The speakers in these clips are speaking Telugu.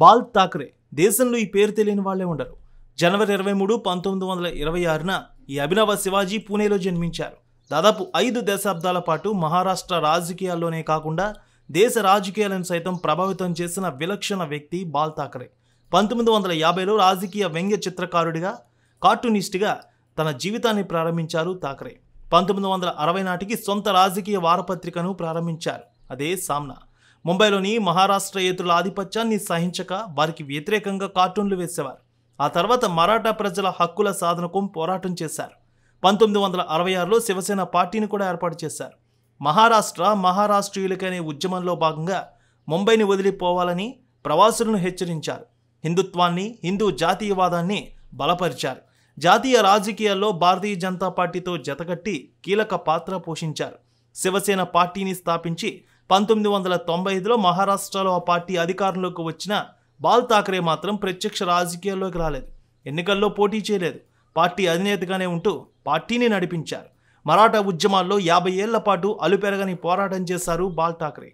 బాల్ థాకరే దేశంలో ఈ పేరు తెలియని వాళ్లే ఉండరు జనవరి ఇరవై మూడు పంతొమ్మిది వందల ఇరవై ఆరున ఈ అభినవ శివాజీ పూణేలో జన్మించారు దాదాపు ఐదు దశాబ్దాల పాటు మహారాష్ట్ర రాజకీయాల్లోనే కాకుండా దేశ రాజకీయాలను సైతం ప్రభావితం చేసిన విలక్షణ వ్యక్తి బాల్ థాకరే పంతొమ్మిది వందల యాభైలో రాజకీయ వ్యంగ్య చిత్రకారుడిగా కార్టూనిస్ట్గా తన జీవితాన్ని ప్రారంభించారు థాకరే పంతొమ్మిది వందల అరవై నాటికి సొంత రాజకీయ వారపత్రికను ప్రారంభించారు అదే సామ్నా ముంబైలోని మహారాష్ట్ర ఏతుల ఆధిపత్యాన్ని సహించక వారికి వ్యతిరేకంగా కార్టూన్లు వేసేవారు ఆ తర్వాత మరాఠా ప్రజల హక్కుల సాధనకు పోరాటం చేశారు పంతొమ్మిది వందల అరవై ఆరులో శివసేన పార్టీని కూడా ఏర్పాటు చేశారు మహారాష్ట్ర మహారాష్ట్రీయులకనే ఉద్యమంలో భాగంగా ముంబైని వదిలిపోవాలని ప్రవాసులను హెచ్చరించారు హిందుత్వాన్ని హిందూ జాతీయవాదాన్ని బలపరిచారు జాతీయ రాజకీయాల్లో భారతీయ జనతా పార్టీతో జతకట్టి కీలక పాత్ర పోషించారు శివసేన పార్టీని స్థాపించి పంతొమ్మిది వందల తొంభై ఐదులో మహారాష్ట్రలో ఆ పార్టీ అధికారంలోకి వచ్చిన బాల్ ఠాకరే మాత్రం ప్రత్యక్ష రాజకీయాల్లోకి రాలేదు ఎన్నికల్లో పోటీ చేయలేదు పార్టీ అధినేతగానే ఉంటూ పార్టీని నడిపించారు మరాఠా ఉద్యమాల్లో యాభై ఏళ్ల పాటు అలుపెరగని పోరాటం చేశారు బాల్ ఠాకరే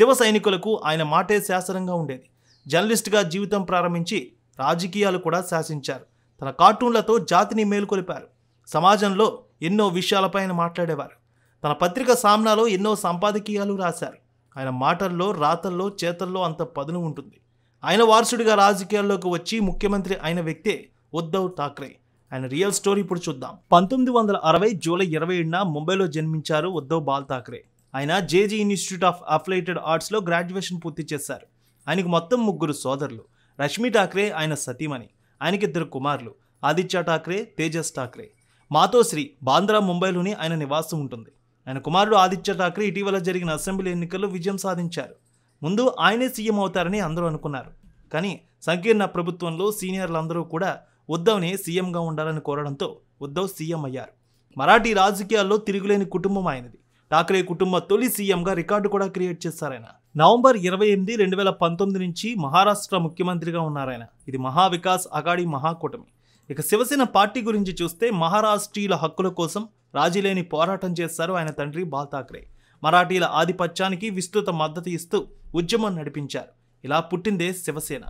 శివ సైనికులకు ఆయన మాటే శాసనంగా ఉండేది జర్నలిస్ట్గా జీవితం ప్రారంభించి రాజకీయాలు కూడా శాసించారు తన కార్టూన్లతో జాతిని మేలుకొలిపారు సమాజంలో ఎన్నో విషయాలపై ఆయన మాట్లాడేవారు తన పత్రిక సామ్నాలో ఎన్నో సంపాదకీయాలు రాశారు ఆయన మాటల్లో రాతల్లో చేతల్లో అంత పదును ఉంటుంది ఆయన వారసుడిగా రాజకీయాల్లోకి వచ్చి ముఖ్యమంత్రి అయిన వ్యక్తే ఉద్ధవ్ ఠాక్రే ఆయన రియల్ స్టోరీ ఇప్పుడు చూద్దాం పంతొమ్మిది వందల అరవై జూలై ఇరవై ఏడున ముంబైలో జన్మించారు ఉద్ధవ్ బాల్ ఠాక్రే ఆయన జేజీ ఇన్స్టిట్యూట్ ఆఫ్ అఫిలేటెడ్ ఆర్ట్స్లో గ్రాడ్యుయేషన్ పూర్తి చేశారు ఆయనకు మొత్తం ముగ్గురు సోదరులు రష్మి ఠాక్రే ఆయన సతీమణి ఆయనకి ఇద్దరు కుమారులు ఆదిత్య ఠాక్రే తేజస్ ఠాక్రే మాతోశ్రీ బాంద్రా ముంబైలోని ఆయన నివాసం ఉంటుంది ఆయన కుమారుడు ఆదిత్య ఠాక్రే ఇటీవల జరిగిన అసెంబ్లీ ఎన్నికల్లో విజయం సాధించారు ముందు ఆయనే సీఎం అవుతారని అందరూ అనుకున్నారు కానీ సంకీర్ణ ప్రభుత్వంలో సీనియర్లందరూ కూడా ఉద్ధవ్ని సీఎంగా ఉండాలని కోరడంతో ఉద్ధవ్ సీఎం అయ్యారు మరాఠీ రాజకీయాల్లో తిరుగులేని కుటుంబం ఆయనది ఠాక్రే కుటుంబ తొలి సీఎంగా రికార్డు కూడా క్రియేట్ చేశారాయన నవంబర్ ఇరవై ఎనిమిది రెండు వేల పంతొమ్మిది నుంచి మహారాష్ట్ర ముఖ్యమంత్రిగా ఉన్నారాయన ఇది మహావికాస్ అఘాడీ మహాకూటమి ఇక శివసేన పార్టీ గురించి చూస్తే మహారాష్ట్రీయుల హక్కుల కోసం రాజీలేని పోరాటం చేశారు ఆయన తండ్రి బాల్ ఠాక్రే మరాఠీల ఆధిపత్యానికి విస్తృత మద్దతు ఇస్తూ ఉద్యమం నడిపించారు ఇలా పుట్టిందే శివసేన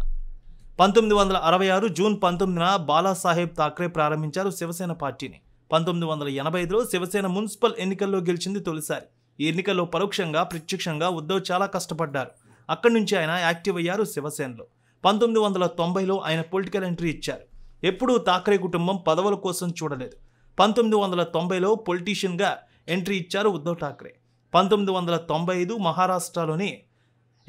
పంతొమ్మిది వందల అరవై ఆరు జూన్ పంతొమ్మిదిన బాలాసాహెబ్ థాక్రే ప్రారంభించారు శివసేన పార్టీని పంతొమ్మిది వందల ఎనభై ఐదులో శివసేన మున్సిపల్ ఎన్నికల్లో గెలిచింది తొలిసారి ఈ ఎన్నికల్లో పరోక్షంగా ప్రత్యక్షంగా ఉద్దవ్ చాలా కష్టపడ్డారు అక్కడి నుంచి ఆయన యాక్టివ్ అయ్యారు శివసేనలో పంతొమ్మిది వందల తొంభైలో ఆయన పొలిటికల్ ఎంట్రీ ఇచ్చారు ఎప్పుడూ థాక్రే కుటుంబం పదవుల కోసం చూడలేదు పంతొమ్మిది వందల తొంభైలో పొలిటీషియన్గా ఎంట్రీ ఇచ్చారు ఉద్ధవ్ ఠాక్రే పంతొమ్మిది వందల తొంభై ఐదు మహారాష్ట్రలోని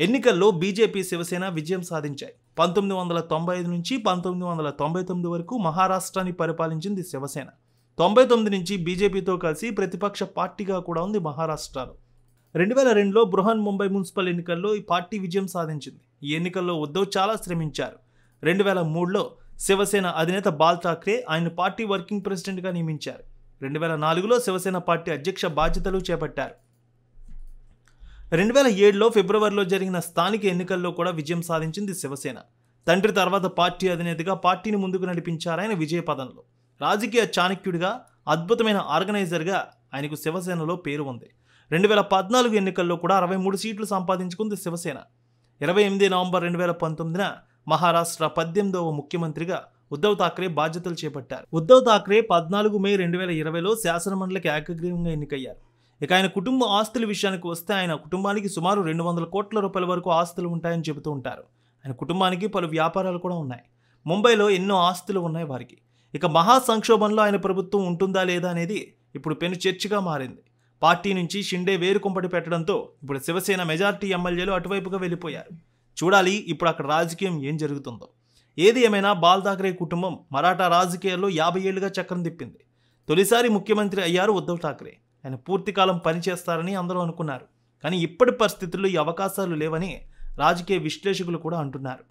ఎన్నికల్లో బీజేపీ శివసేన విజయం సాధించాయి పంతొమ్మిది వందల తొంభై ఐదు నుంచి పంతొమ్మిది వందల తొంభై తొమ్మిది వరకు మహారాష్ట్రాన్ని పరిపాలించింది శివసేన తొంభై తొమ్మిది నుంచి బీజేపీతో కలిసి ప్రతిపక్ష పార్టీగా కూడా ఉంది మహారాష్ట్రలో రెండు వేల రెండులో బృహన్ ముంబై మున్సిపల్ ఎన్నికల్లో ఈ పార్టీ విజయం సాధించింది ఈ ఎన్నికల్లో ఉద్ధవ్ చాలా శ్రమించారు రెండు వేల మూడులో శివసేన అధినేత బాల్ ఠాక్రే ఆయన పార్టీ వర్కింగ్ ప్రెసిడెంట్గా నియమించారు రెండు వేల నాలుగులో శివసేన పార్టీ అధ్యక్ష బాధ్యతలు చేపట్టారు రెండు వేల ఏడులో ఫిబ్రవరిలో జరిగిన స్థానిక ఎన్నికల్లో కూడా విజయం సాధించింది శివసేన తండ్రి తర్వాత పార్టీ అధినేతగా పార్టీని ముందుకు నడిపించారాయన విజయపదంలో రాజకీయ చాణక్యుడిగా అద్భుతమైన ఆర్గనైజర్గా ఆయనకు శివసేనలో పేరు ఉంది రెండు వేల పద్నాలుగు ఎన్నికల్లో కూడా అరవై మూడు సీట్లు సంపాదించుకుంది శివసేన ఇరవై ఎనిమిది నవంబర్ రెండు వేల పంతొమ్మిదిన మహారాష్ట్ర పద్దెనిమిదవ ముఖ్యమంత్రిగా ఉద్దవ్ థాక్రే బాధ్యతలు చేపట్టారు ఉద్దవ్ థాక్రే పద్నాలుగు మే రెండు వేల ఇరవైలో శాసనమండలికి ఏకగ్రీవంగా ఎన్నికయ్యారు ఇక ఆయన కుటుంబ ఆస్తుల విషయానికి వస్తే ఆయన కుటుంబానికి సుమారు రెండు వందల కోట్ల రూపాయల వరకు ఆస్తులు ఉంటాయని చెబుతూ ఉంటారు ఆయన కుటుంబానికి పలు వ్యాపారాలు కూడా ఉన్నాయి ముంబైలో ఎన్నో ఆస్తులు ఉన్నాయి వారికి ఇక మహా సంక్షోభంలో ఆయన ప్రభుత్వం ఉంటుందా లేదా అనేది ఇప్పుడు పెను చర్చగా మారింది పార్టీ నుంచి షిండే వేరుకుంపటి పెట్టడంతో ఇప్పుడు శివసేన మెజార్టీ ఎమ్మెల్యేలు అటువైపుగా వెళ్ళిపోయారు చూడాలి ఇప్పుడు అక్కడ రాజకీయం ఏం జరుగుతుందో ఏది ఏమైనా బాల్ ఠాక్రే కుటుంబం మరాఠా రాజకీయాల్లో యాభై ఏళ్లుగా చక్రం తిప్పింది తొలిసారి ముఖ్యమంత్రి అయ్యారు ఉద్ధవ్ ఠాక్రే ఆయన పూర్తికాలం పనిచేస్తారని అందరూ అనుకున్నారు కానీ ఇప్పటి పరిస్థితుల్లో ఈ అవకాశాలు లేవని రాజకీయ విశ్లేషకులు కూడా అంటున్నారు